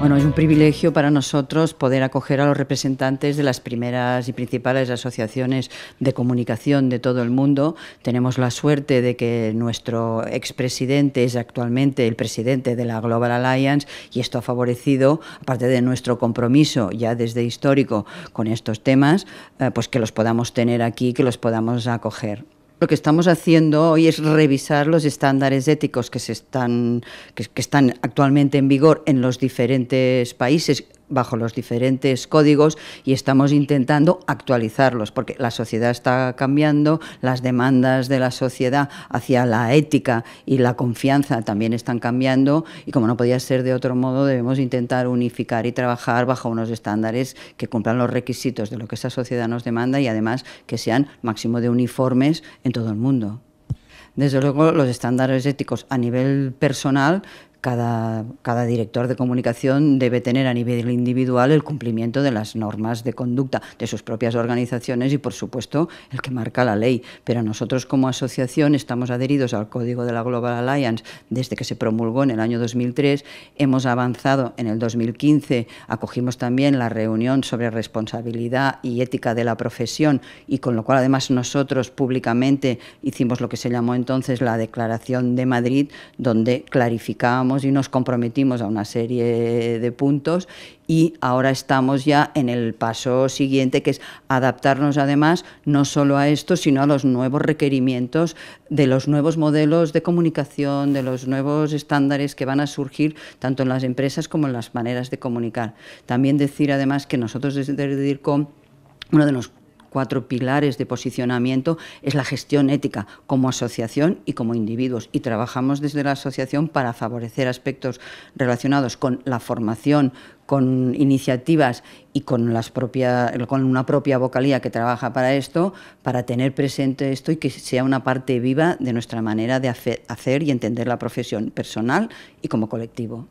Bueno, es un privilegio para nosotros poder acoger a los representantes de las primeras y principales asociaciones de comunicación de todo el mundo. Tenemos la suerte de que nuestro expresidente es actualmente el presidente de la Global Alliance y esto ha favorecido, aparte de nuestro compromiso ya desde histórico con estos temas, eh, pues que los podamos tener aquí, que los podamos acoger lo que estamos haciendo hoy es revisar los estándares éticos que, se están, que, están actualmente en vigor en los diferentes países bajo los diferentes códigos y estamos intentando actualizarlos, porque la sociedad está cambiando, las demandas de la sociedad hacia la ética y la confianza también están cambiando y como no podía ser de otro modo, debemos intentar unificar y trabajar bajo unos estándares que cumplan los requisitos de lo que esta sociedad nos demanda y además que sean máximo de uniformes en todo el mundo. Desde luego, los estándares éticos a nivel personal cada, cada, director de comunicación debe tener a nivel individual el cumplimiento de las normas de conducta de sus propias organizaciones y, por supuesto, el que marca la ley. Pero nosotros como asociación estamos adheridos al Código de la Global Alliance desde que se promulgó en el año 2003. Hemos avanzado en el 2015, acogimos también la reunión sobre responsabilidad y ética de la profesión y con lo cual además nosotros públicamente hicimos lo que se llamó entonces la Declaración de Madrid, donde clarificamos y nos comprometimos a una serie de puntos y ahora estamos ya en el paso siguiente, que es adaptarnos además no solo a esto, sino a los nuevos requerimientos de los nuevos modelos de comunicación, de los nuevos estándares que van a surgir tanto en las empresas como en las maneras de comunicar. También decir además que nosotros desde DIRCOM uno de los cuatro pilares de posicionamiento es la gestión ética como asociación y como individuos. Y trabajamos desde la asociación para favorecer aspectos relacionados con la formación, con iniciativas y con, con una propia vocalía que trabaja para esto, para tener presente esto y que sea una parte viva de nuestra manera de hacer y entender la profesión personal y como colectivo.